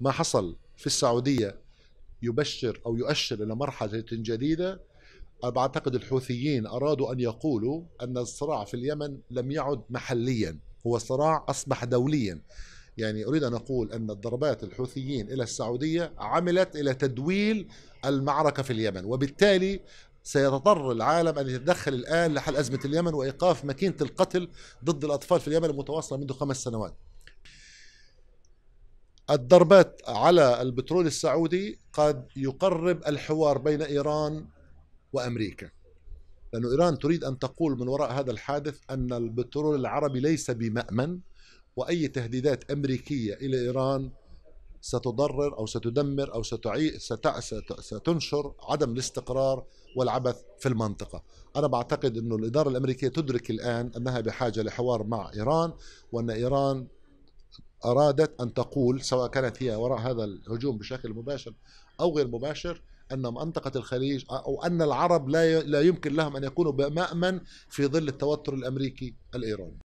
ما حصل في السعودية يبشر أو يؤشر إلى مرحلة جديدة أعتقد الحوثيين أرادوا أن يقولوا أن الصراع في اليمن لم يعد محليا هو صراع أصبح دوليا يعني أريد أن أقول أن الضربات الحوثيين إلى السعودية عملت إلى تدويل المعركة في اليمن وبالتالي سيضطر العالم أن يتدخل الآن لحل أزمة اليمن وإيقاف ماكينة القتل ضد الأطفال في اليمن المتواصلة منذ خمس سنوات الضربات على البترول السعودي قد يقرب الحوار بين ايران وامريكا لأن إيران تريد أن تقول من وراء هذا الحادث أن البترول العربي ليس بمأمن وأي تهديدات أمريكية إلى إيران ستضرر أو ستدمر أو ستعي ستع ستنشر عدم الاستقرار والعبث في المنطقة أنا بعتقد أن الإدارة الأمريكية تدرك الآن أنها بحاجة لحوار مع إيران وأن إيران أرادت أن تقول سواء كانت هي وراء هذا الهجوم بشكل مباشر أو غير مباشر أن منطقة الخليج أو أن العرب لا لا يمكن لهم أن يكونوا بمامن في ظل التوتر الأمريكي الإيراني